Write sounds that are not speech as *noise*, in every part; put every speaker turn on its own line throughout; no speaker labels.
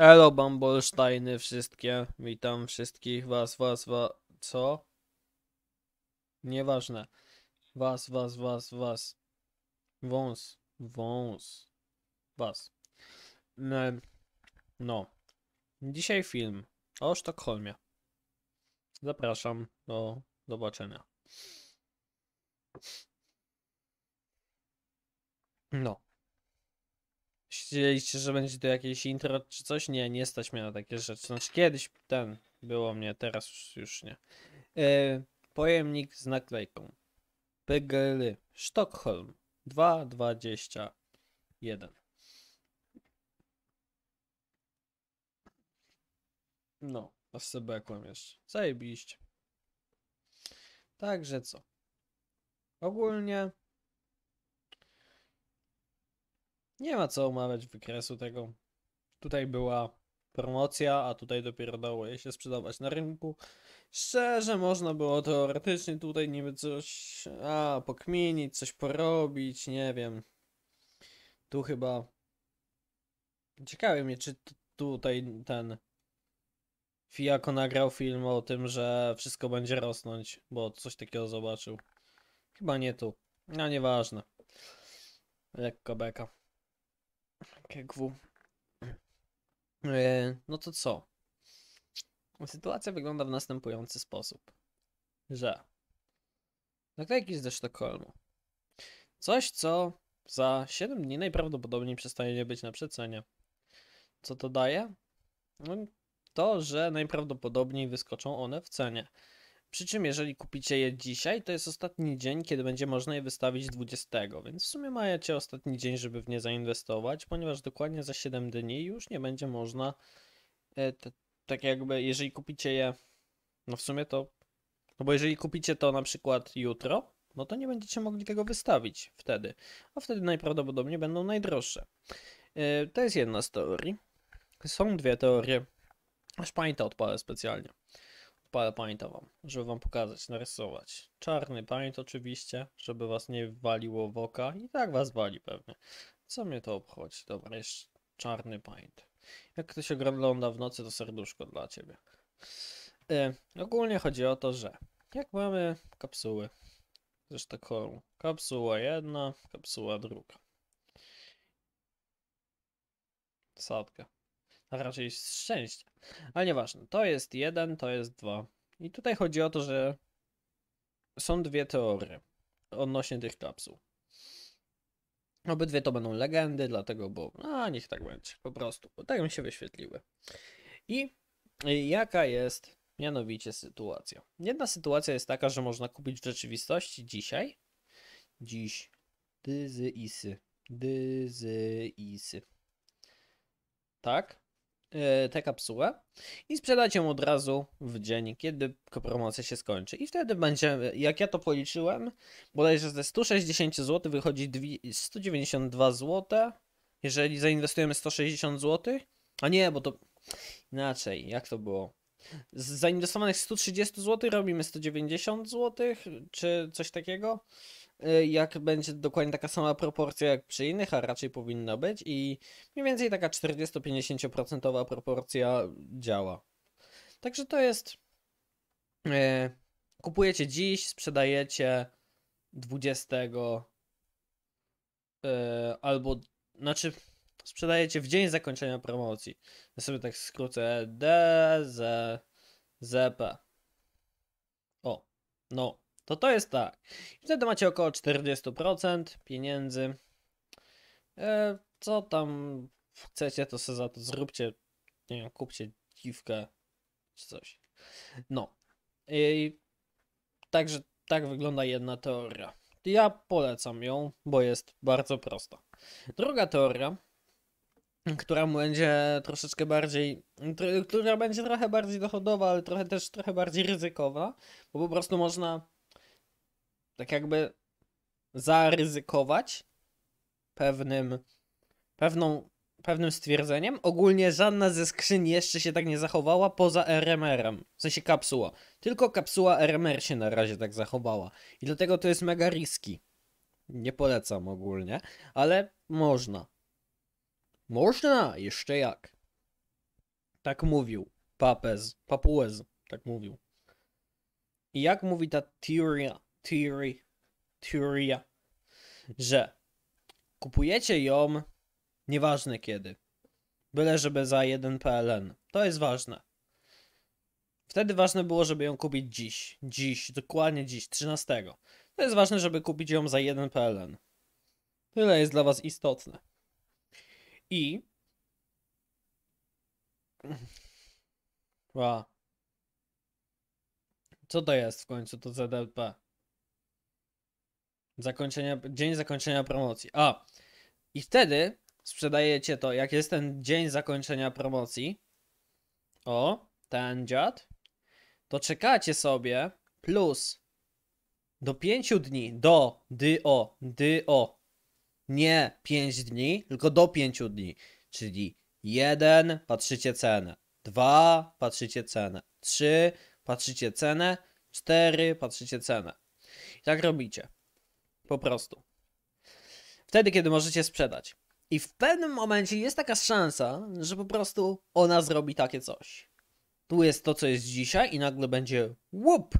Elo Bambolsztajny wszystkie. Witam wszystkich was, was, was. Co? Nieważne. Was, was, was, was. Wąs, wąs. Was. Mm, no. Dzisiaj film o Sztokholmie. Zapraszam do zobaczenia. No myśleliście, że będzie to jakieś intro czy coś? Nie, nie stać mnie na takie rzeczy. Znaczy kiedyś ten było mnie, teraz już, nie. E, pojemnik z naklejką. PGL Sztokholm 221. No, a z sebekłem jeszcze. Zajebiście. Także co? Ogólnie nie ma co omawiać wykresu tego. Tutaj była promocja, a tutaj dopiero dało jej się sprzedawać na rynku. Szczerze, można było teoretycznie tutaj niby coś a, pokminić, coś porobić, nie wiem. Tu chyba... Ciekawe mnie, czy tutaj ten... Fiako nagrał film o tym, że wszystko będzie rosnąć, bo coś takiego zobaczył. Chyba nie tu. No nieważne. Lekko beka. KGW. E, no to co? Sytuacja wygląda w następujący sposób, że naklejki ze Sztokholmu. Coś, co za 7 dni najprawdopodobniej przestanie być na przecenie. Co to daje? No, to, że najprawdopodobniej wyskoczą one w cenie. Przy czym jeżeli kupicie je dzisiaj, to jest ostatni dzień, kiedy będzie można je wystawić 20, więc w sumie macie ostatni dzień, żeby w nie zainwestować, ponieważ dokładnie za 7 dni już nie będzie można e, te, tak jakby, jeżeli kupicie je, no w sumie to, no bo jeżeli kupicie to na przykład jutro, no to nie będziecie mogli tego wystawić wtedy, a wtedy najprawdopodobniej będą najdroższe. E, to jest jedna z teorii. Są dwie teorie, aż to odpalę specjalnie. PowerPointa wam, żeby wam pokazać, narysować. Czarny paint oczywiście, żeby was nie waliło w oka i tak was wali pewnie. Co mnie to obchodzi? Dobra, jeszcze czarny paint. Jak ktoś ogląda w nocy, to serduszko dla ciebie. Yy, ogólnie chodzi o to, że jak mamy kapsuły, zresztą taką kapsuła jedna, kapsuła druga. Sadka a raczej z szczęścia. Ale nieważne, to jest jeden, to jest dwa. I tutaj chodzi o to, że są dwie teorie odnośnie tych kapsuł. Obydwie to będą legendy, dlatego, bo a no, niech tak będzie, po prostu, bo tak mi się wyświetliły. I jaka jest mianowicie sytuacja? Jedna sytuacja jest taka, że można kupić w rzeczywistości dzisiaj, dziś, dyzy isy, dyzy isy. Tak? E, tę kapsułę i sprzedać ją od razu w dzień, kiedy promocja się skończy. I wtedy będzie, jak ja to policzyłem, bodajże ze 160 zł wychodzi 192 zł, jeżeli zainwestujemy 160 zł. A nie, bo to inaczej, jak to było? Z zainwestowanych 130 zł robimy 190 zł, czy coś takiego. Y, jak będzie dokładnie taka sama proporcja jak przy innych, a raczej powinna być i mniej więcej taka 40-50% proporcja działa. Także to jest y, kupujecie dziś, sprzedajecie 20 y, albo znaczy sprzedajecie w dzień zakończenia promocji. Ja sobie tak skrócę D, Z, ZP. O, no to to jest tak. Wtedy macie około 40% pieniędzy. E, co tam chcecie, to sobie za to zróbcie. Nie wiem, kupcie dziwkę czy coś. No. I, także tak wygląda jedna teoria. Ja polecam ją, bo jest bardzo prosta. Druga teoria, która będzie troszeczkę bardziej, która będzie trochę bardziej dochodowa, ale trochę też trochę bardziej ryzykowa, bo po prostu można tak jakby zaryzykować pewnym, pewną, pewnym stwierdzeniem. Ogólnie żadna ze skrzyń jeszcze się tak nie zachowała poza RMR-em, w sensie kapsuła. Tylko kapsuła RMR się na razie tak zachowała i dlatego to jest mega riski. Nie polecam ogólnie, ale można. Można, jeszcze jak. Tak mówił Papez, Papuez, tak mówił. I jak mówi ta teoria theory, teoria, że kupujecie ją nieważne kiedy, byle żeby za jeden PLN. To jest ważne. Wtedy ważne było, żeby ją kupić dziś. Dziś, dokładnie dziś, 13. To jest ważne, żeby kupić ją za jeden PLN. Tyle jest dla Was istotne. I. Wow. *laughs* Co to jest w końcu to ZDP? Zakończenia, dzień zakończenia promocji. A, i wtedy sprzedajecie to, jak jest ten dzień zakończenia promocji. O, ten dziad. To czekacie sobie plus do 5 dni, do, dy, o, Nie 5 dni, tylko do 5 dni. Czyli 1, patrzycie cenę. 2, patrzycie cenę. 3, patrzycie cenę. 4, patrzycie cenę. I tak robicie. Po prostu. Wtedy, kiedy możecie sprzedać. I w pewnym momencie jest taka szansa, że po prostu ona zrobi takie coś. Tu jest to, co jest dzisiaj i nagle będzie łup.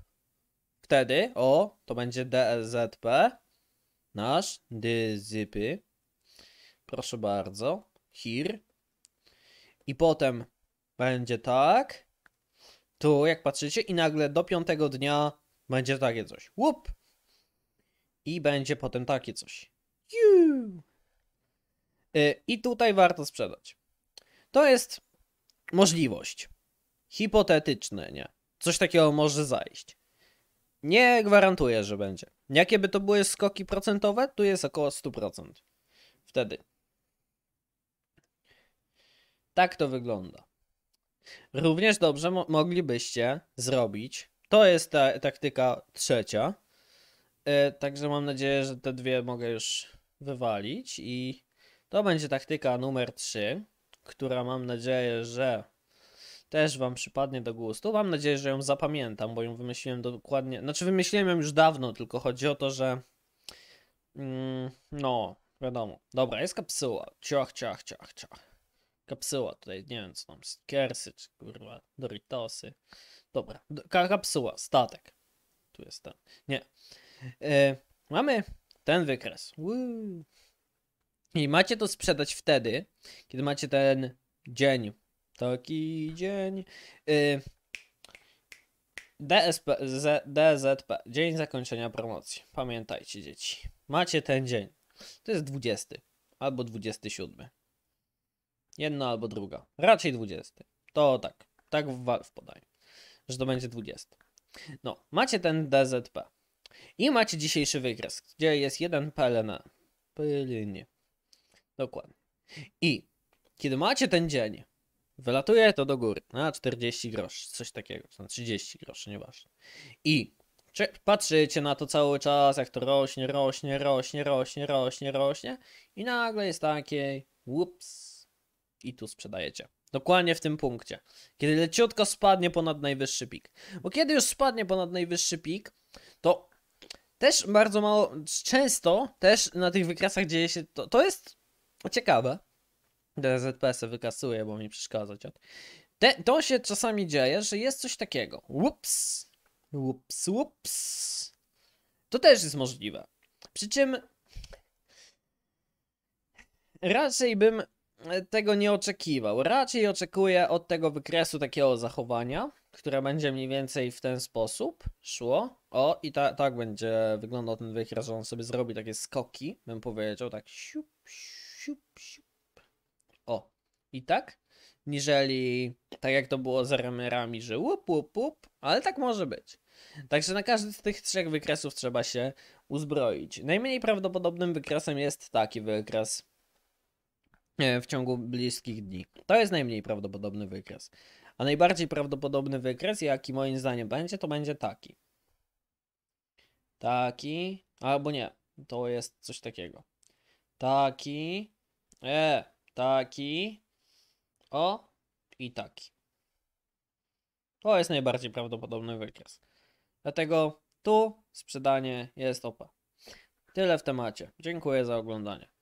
Wtedy, o, to będzie DLZP. E Nasz, dyzypy. Proszę bardzo. Here. I potem będzie tak. Tu, jak patrzycie, i nagle do piątego dnia będzie takie coś. Łup! I będzie potem takie coś. Juuu. Y, I tutaj warto sprzedać. To jest możliwość. Hipotetyczne, nie? Coś takiego może zajść. Nie gwarantuję, że będzie. Jakie by to były skoki procentowe? Tu jest około 100%. Wtedy. Tak to wygląda. Również dobrze mo moglibyście zrobić. To jest ta taktyka trzecia E, także mam nadzieję, że te dwie mogę już wywalić i to będzie taktyka numer 3, która mam nadzieję, że też Wam przypadnie do gustu. Mam nadzieję, że ją zapamiętam, bo ją wymyśliłem dokładnie. Znaczy, wymyśliłem ją już dawno, tylko chodzi o to, że. Mm, no, wiadomo. Dobra, jest kapsuła. Ciach, ciach, ciach, ciach. Kapsuła tutaj, nie wiem co tam, kiersy czy kurwa, Doritosy. Dobra, kapsuła, statek. Tu jest ten. Nie. E, mamy ten wykres. Woo. I macie to sprzedać wtedy, kiedy macie ten dzień. Taki dzień. Yy, DSP, Z, DZP. Dzień zakończenia promocji. Pamiętajcie, dzieci. Macie ten dzień. To jest 20 albo 27. Jedna albo druga. Raczej 20. To tak. Tak w w podaje, że to będzie 20. No, macie ten DZP. I macie dzisiejszy wykres, gdzie jest jeden PLN. PLN. Dokładnie. I kiedy macie ten dzień, wylatuje to do góry na 40 groszy, coś takiego, na 30 groszy, nieważne. I patrzycie na to cały czas, jak to rośnie, rośnie, rośnie, rośnie, rośnie, rośnie i nagle jest takie ups i tu sprzedajecie. Dokładnie w tym punkcie, kiedy leciutko spadnie ponad najwyższy pik. Bo kiedy już spadnie ponad najwyższy pik, to też bardzo mało, często też na tych wykresach dzieje się to, to jest ciekawe. DZPS-y wykasuję, bo mi przeszkadza ciot. Te, to się czasami dzieje, że jest coś takiego. Ups, ups, ups. To też jest możliwe. Przy czym raczej bym e, tego nie oczekiwał. Raczej oczekuję od tego wykresu takiego zachowania, które będzie mniej więcej w ten sposób szło. O, i ta, tak będzie wyglądał ten wykres, że on sobie zrobi takie skoki, bym powiedział, tak siup, siup, siup. O, i tak, niżeli tak jak to było z remerami, że łup, łup, łup, ale tak może być. Także na każdy z tych trzech wykresów trzeba się uzbroić. Najmniej prawdopodobnym wykresem jest taki wykres e, w ciągu bliskich dni. To jest najmniej prawdopodobny wykres. A najbardziej prawdopodobny wykres, jaki moim zdaniem będzie, to będzie taki. Taki. Albo nie. To jest coś takiego. Taki. E. Taki. O. I taki. To jest najbardziej prawdopodobny wykres. Dlatego tu sprzedanie jest OP. Tyle w temacie. Dziękuję za oglądanie.